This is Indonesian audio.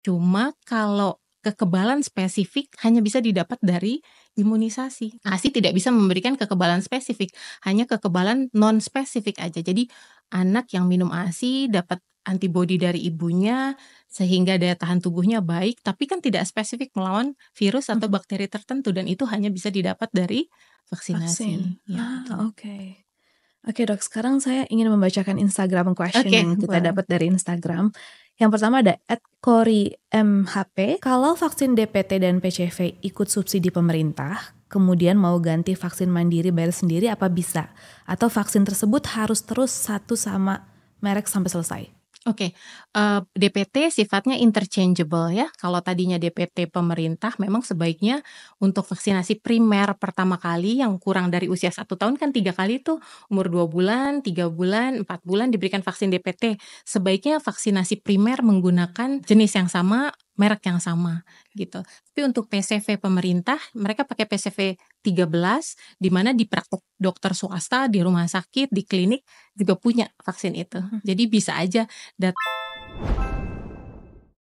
Cuma kalau kekebalan spesifik hanya bisa didapat dari imunisasi. ASI nah, tidak bisa memberikan kekebalan spesifik, hanya kekebalan non spesifik aja. Jadi anak yang minum ASI dapat antibodi dari ibunya sehingga daya tahan tubuhnya baik, tapi kan tidak spesifik melawan virus atau mm-hmm. bakteri tertentu dan itu hanya bisa didapat dari vaksinasi. Vaksin. Ya, ah, oke. Okay. Oke okay, dok, sekarang saya ingin membacakan Instagram question okay, yang kita dapat dari Instagram. Yang pertama ada at Kori MHP, kalau vaksin DPT dan PCV ikut subsidi pemerintah, kemudian mau ganti vaksin mandiri bayar sendiri apa bisa? Atau vaksin tersebut harus terus satu sama merek sampai selesai? Oke, uh, eh, DPT sifatnya interchangeable ya. Kalau tadinya DPT pemerintah, memang sebaiknya untuk vaksinasi primer pertama kali yang kurang dari usia satu tahun kan tiga kali itu umur dua bulan, tiga bulan, empat bulan diberikan vaksin DPT. Sebaiknya vaksinasi primer menggunakan jenis yang sama, merek yang sama, gitu. Tapi untuk PCV pemerintah, mereka pakai PCV 13 di mana di praktek dokter swasta, di rumah sakit, di klinik juga punya vaksin itu. Hmm. Jadi bisa aja datang